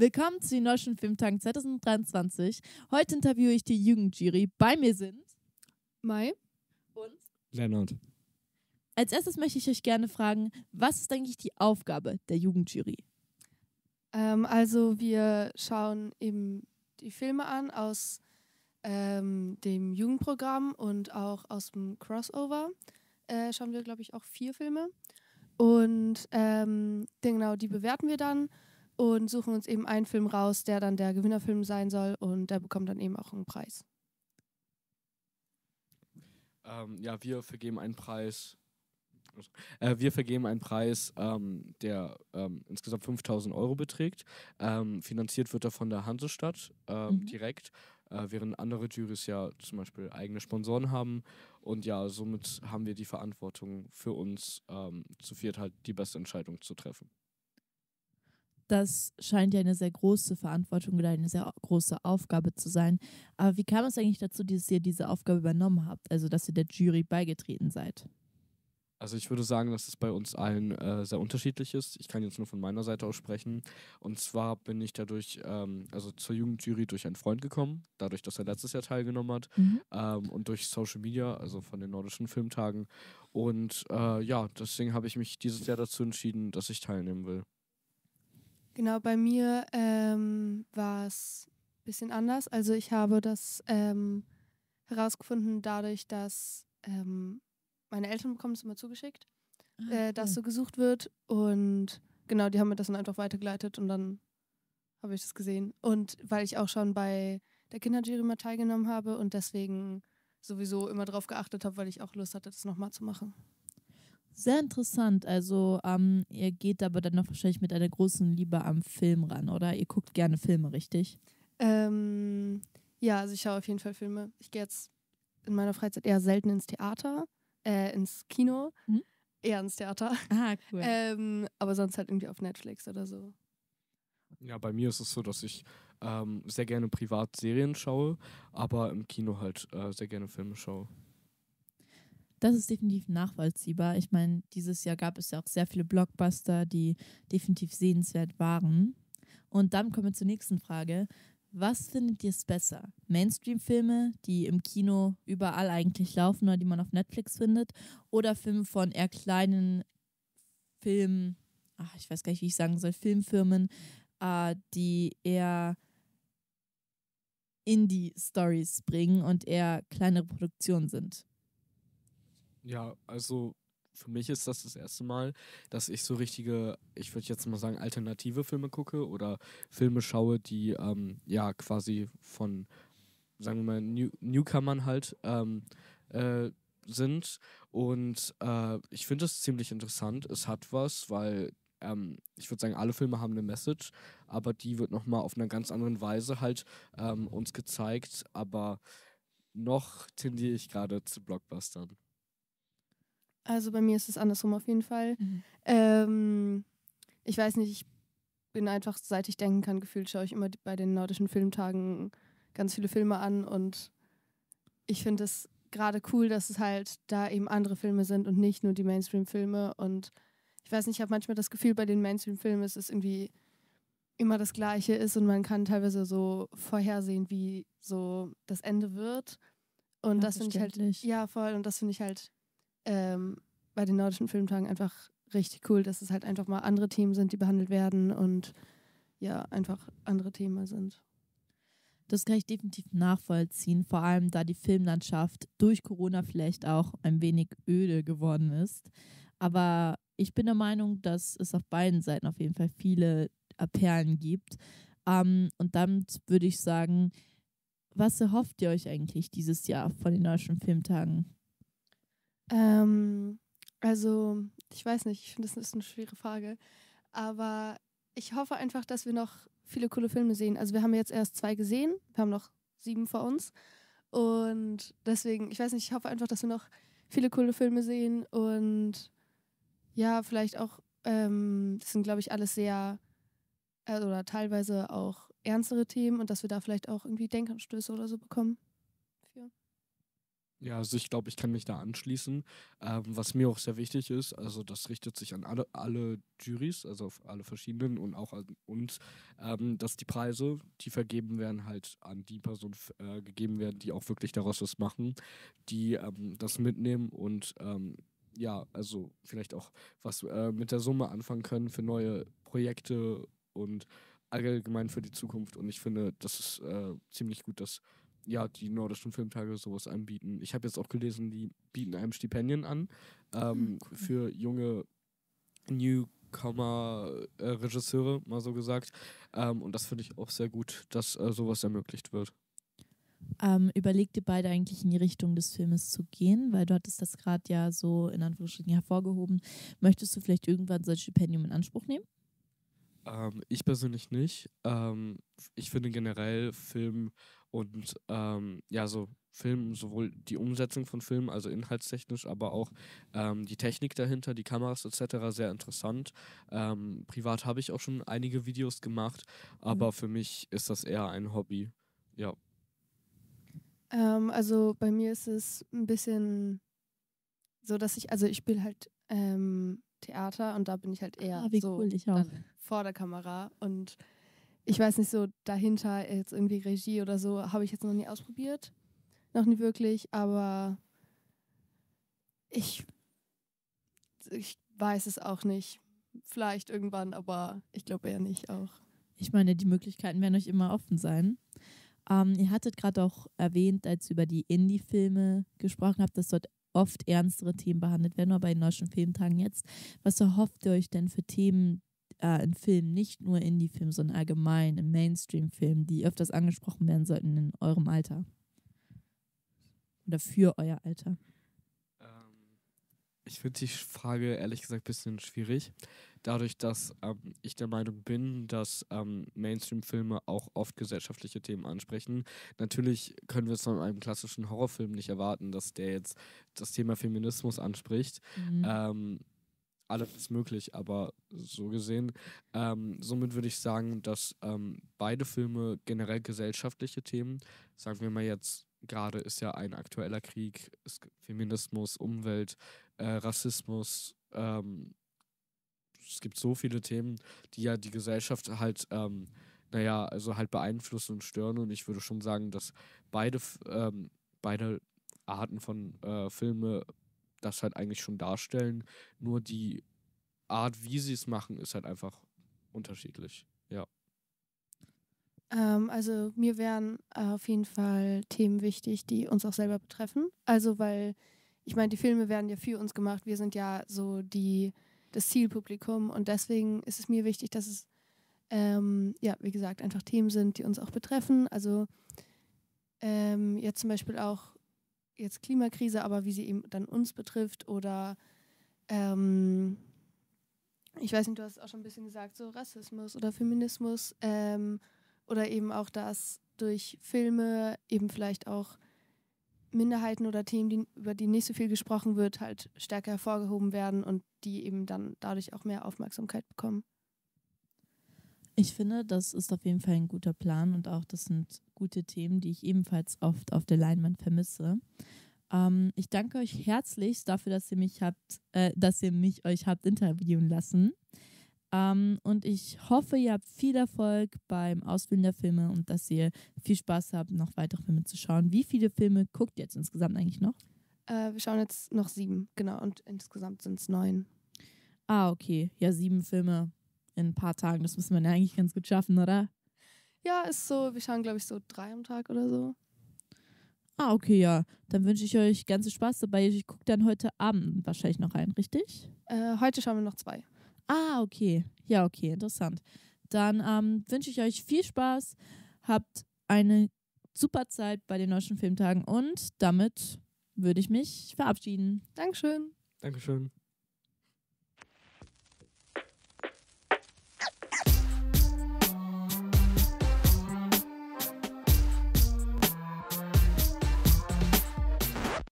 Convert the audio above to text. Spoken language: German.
Willkommen zu den Deutschen Filmtagen 2023. Heute interviewe ich die Jugendjury. Bei mir sind Mai und Leonard. Als erstes möchte ich euch gerne fragen, was ist eigentlich die Aufgabe der Jugendjury? Ähm, also wir schauen eben die Filme an aus ähm, dem Jugendprogramm und auch aus dem Crossover. Äh, schauen wir, glaube ich, auch vier Filme. Und ähm, genau, die bewerten wir dann und suchen uns eben einen Film raus, der dann der Gewinnerfilm sein soll und der bekommt dann eben auch einen Preis. Ähm, ja, wir vergeben einen Preis. Äh, wir vergeben einen Preis, ähm, der ähm, insgesamt 5000 Euro beträgt. Ähm, finanziert wird er von der Hansestadt ähm, mhm. direkt, äh, während andere Jurys ja zum Beispiel eigene Sponsoren haben. Und ja, somit haben wir die Verantwortung für uns, ähm, zu viert halt die beste Entscheidung zu treffen das scheint ja eine sehr große Verantwortung oder eine sehr große Aufgabe zu sein. Aber wie kam es eigentlich dazu, dass ihr diese Aufgabe übernommen habt, also dass ihr der Jury beigetreten seid? Also ich würde sagen, dass es bei uns allen äh, sehr unterschiedlich ist. Ich kann jetzt nur von meiner Seite aus sprechen. Und zwar bin ich dadurch, ähm, also zur Jugendjury durch einen Freund gekommen, dadurch, dass er letztes Jahr teilgenommen hat mhm. ähm, und durch Social Media, also von den nordischen Filmtagen. Und äh, ja, deswegen habe ich mich dieses Jahr dazu entschieden, dass ich teilnehmen will. Genau, bei mir ähm, war es ein bisschen anders. Also ich habe das ähm, herausgefunden dadurch, dass ähm, meine Eltern bekommen es immer zugeschickt, ah, äh, dass so gesucht wird. Und genau, die haben mir das dann einfach weitergeleitet und dann habe ich das gesehen. Und weil ich auch schon bei der Kinderjury mal teilgenommen habe und deswegen sowieso immer darauf geachtet habe, weil ich auch Lust hatte, das nochmal zu machen. Sehr interessant. Also ähm, ihr geht aber dann noch wahrscheinlich mit einer großen Liebe am Film ran, oder? Ihr guckt gerne Filme, richtig? Ähm, ja, also ich schaue auf jeden Fall Filme. Ich gehe jetzt in meiner Freizeit eher selten ins Theater, äh, ins Kino, mhm. eher ins Theater. Ah, cool. Ähm, aber sonst halt irgendwie auf Netflix oder so. Ja, bei mir ist es so, dass ich ähm, sehr gerne privat Serien schaue, aber im Kino halt äh, sehr gerne Filme schaue das ist definitiv nachvollziehbar. Ich meine, dieses Jahr gab es ja auch sehr viele Blockbuster, die definitiv sehenswert waren. Und dann kommen wir zur nächsten Frage. Was findet ihr es besser? Mainstream-Filme, die im Kino überall eigentlich laufen oder die man auf Netflix findet? Oder Filme von eher kleinen Filmen, ach, ich weiß gar nicht, wie ich sagen soll, Filmfirmen, äh, die eher Indie-Stories bringen und eher kleinere Produktionen sind? Ja, also für mich ist das das erste Mal, dass ich so richtige, ich würde jetzt mal sagen, alternative Filme gucke oder Filme schaue, die ähm, ja quasi von, sagen wir mal, New Newcomern halt ähm, äh, sind. Und äh, ich finde es ziemlich interessant. Es hat was, weil ähm, ich würde sagen, alle Filme haben eine Message, aber die wird nochmal auf einer ganz anderen Weise halt ähm, uns gezeigt. Aber noch tendiere ich gerade zu Blockbustern. Also bei mir ist es andersrum auf jeden Fall. Mhm. Ähm, ich weiß nicht, ich bin einfach, seit ich denken kann, gefühlt schaue ich immer bei den nordischen Filmtagen ganz viele Filme an und ich finde es gerade cool, dass es halt da eben andere Filme sind und nicht nur die Mainstream-Filme. Und ich weiß nicht, ich habe manchmal das Gefühl, bei den Mainstream-Filmen ist es irgendwie immer das Gleiche ist und man kann teilweise so vorhersehen, wie so das Ende wird. Und ja, das finde ich halt ja voll und das finde ich halt ähm, bei den Nordischen Filmtagen einfach richtig cool, dass es halt einfach mal andere Themen sind, die behandelt werden und ja, einfach andere Themen sind. Das kann ich definitiv nachvollziehen, vor allem da die Filmlandschaft durch Corona vielleicht auch ein wenig öde geworden ist. Aber ich bin der Meinung, dass es auf beiden Seiten auf jeden Fall viele Perlen gibt. Ähm, und damit würde ich sagen, was erhofft ihr euch eigentlich dieses Jahr von den deutschen Filmtagen? Ähm, also, ich weiß nicht, ich finde, das ist eine schwere Frage. Aber ich hoffe einfach, dass wir noch viele coole Filme sehen. Also, wir haben jetzt erst zwei gesehen, wir haben noch sieben vor uns. Und deswegen, ich weiß nicht, ich hoffe einfach, dass wir noch viele coole Filme sehen und ja, vielleicht auch, ähm, das sind, glaube ich, alles sehr äh, oder teilweise auch ernstere Themen und dass wir da vielleicht auch irgendwie Denkanstöße oder so bekommen. Ja, also ich glaube, ich kann mich da anschließen. Ähm, was mir auch sehr wichtig ist, also das richtet sich an alle, alle Juries, also auf alle verschiedenen und auch an uns, ähm, dass die Preise, die vergeben werden, halt an die Personen äh, gegeben werden, die auch wirklich daraus was machen, die ähm, das mitnehmen und ähm, ja, also vielleicht auch was äh, mit der Summe anfangen können für neue Projekte und allgemein für die Zukunft. Und ich finde, das ist äh, ziemlich gut, dass ja, die nordischen Filmtage sowas anbieten. Ich habe jetzt auch gelesen, die bieten einem Stipendien an ähm, ah, für junge Newcomer-Regisseure, äh, mal so gesagt. Ähm, und das finde ich auch sehr gut, dass äh, sowas ermöglicht wird. Ähm, überlegt ihr beide eigentlich in die Richtung des Filmes zu gehen? Weil du hattest das gerade ja so in Anführungsstrichen hervorgehoben. Möchtest du vielleicht irgendwann so ein Stipendium in Anspruch nehmen? Ähm, ich persönlich nicht. Ähm, ich finde generell Film und ähm, ja, so Film, sowohl die Umsetzung von Filmen, also inhaltstechnisch, aber auch ähm, die Technik dahinter, die Kameras etc. sehr interessant. Ähm, privat habe ich auch schon einige Videos gemacht, aber mhm. für mich ist das eher ein Hobby. Ja. Ähm, also bei mir ist es ein bisschen so, dass ich, also ich spiele halt ähm, Theater und da bin ich halt eher ah, so cool, vor der Kamera und ich weiß nicht so dahinter jetzt irgendwie Regie oder so habe ich jetzt noch nie ausprobiert, noch nie wirklich, aber ich ich weiß es auch nicht. Vielleicht irgendwann, aber ich glaube eher nicht auch. Ich meine, die Möglichkeiten werden euch immer offen sein. Ähm, ihr hattet gerade auch erwähnt, als ihr über die Indie-Filme gesprochen habt, dass dort oft ernstere Themen behandelt werden, aber bei den deutschen Filmtagen jetzt. Was erhofft ihr euch denn für Themen äh, in Filmen, nicht nur Indie-Filmen, sondern allgemein in Mainstream-Filmen, die öfters angesprochen werden sollten in eurem Alter? Oder für euer Alter? ich finde die Frage ehrlich gesagt ein bisschen schwierig. Dadurch, dass ähm, ich der Meinung bin, dass ähm, Mainstream-Filme auch oft gesellschaftliche Themen ansprechen. Natürlich können wir es von einem klassischen Horrorfilm nicht erwarten, dass der jetzt das Thema Feminismus anspricht. Mhm. Ähm, alles ist möglich, aber so gesehen. Ähm, somit würde ich sagen, dass ähm, beide Filme generell gesellschaftliche Themen, sagen wir mal jetzt gerade ist ja ein aktueller Krieg, Feminismus, Umwelt, äh, Rassismus. Ähm, es gibt so viele Themen, die ja die Gesellschaft halt, ähm, naja, also halt beeinflussen und stören. Und ich würde schon sagen, dass beide, ähm, beide Arten von äh, Filme das halt eigentlich schon darstellen. Nur die Art, wie sie es machen, ist halt einfach unterschiedlich. Ja. Ähm, also mir wären äh, auf jeden Fall Themen wichtig, die uns auch selber betreffen. Also weil ich meine, die Filme werden ja für uns gemacht. Wir sind ja so die das Zielpublikum und deswegen ist es mir wichtig, dass es ähm, ja wie gesagt einfach Themen sind, die uns auch betreffen. Also ähm, jetzt zum Beispiel auch jetzt Klimakrise, aber wie sie eben dann uns betrifft oder ähm, ich weiß nicht, du hast auch schon ein bisschen gesagt, so Rassismus oder Feminismus ähm, oder eben auch, dass durch Filme eben vielleicht auch Minderheiten oder Themen, die, über die nicht so viel gesprochen wird, halt stärker hervorgehoben werden und die eben dann dadurch auch mehr Aufmerksamkeit bekommen. Ich finde, das ist auf jeden Fall ein guter Plan und auch das sind gute Themen, die ich ebenfalls oft auf der Leinwand vermisse. Ähm, ich danke euch herzlich dafür, dass ihr mich habt, äh, dass ihr mich euch habt interviewen lassen. Ähm, und ich hoffe, ihr habt viel Erfolg beim Auswählen der Filme und dass ihr viel Spaß habt, noch weitere Filme zu schauen. Wie viele Filme guckt ihr jetzt insgesamt eigentlich noch? Äh, wir schauen jetzt noch sieben, genau. Und insgesamt sind es neun. Ah, okay. Ja, sieben Filme in ein paar Tagen. Das müssen wir ja eigentlich ganz gut schaffen, oder? Ja, ist so. Wir schauen, glaube ich, so drei am Tag oder so. Ah, okay, ja. Dann wünsche ich euch ganz viel Spaß dabei. Ich gucke dann heute Abend wahrscheinlich noch rein, richtig? Äh, heute schauen wir noch zwei. Ah, okay. Ja, okay, interessant. Dann ähm, wünsche ich euch viel Spaß, habt eine super Zeit bei den Deutschen Filmtagen und damit würde ich mich verabschieden. Dankeschön. Dankeschön.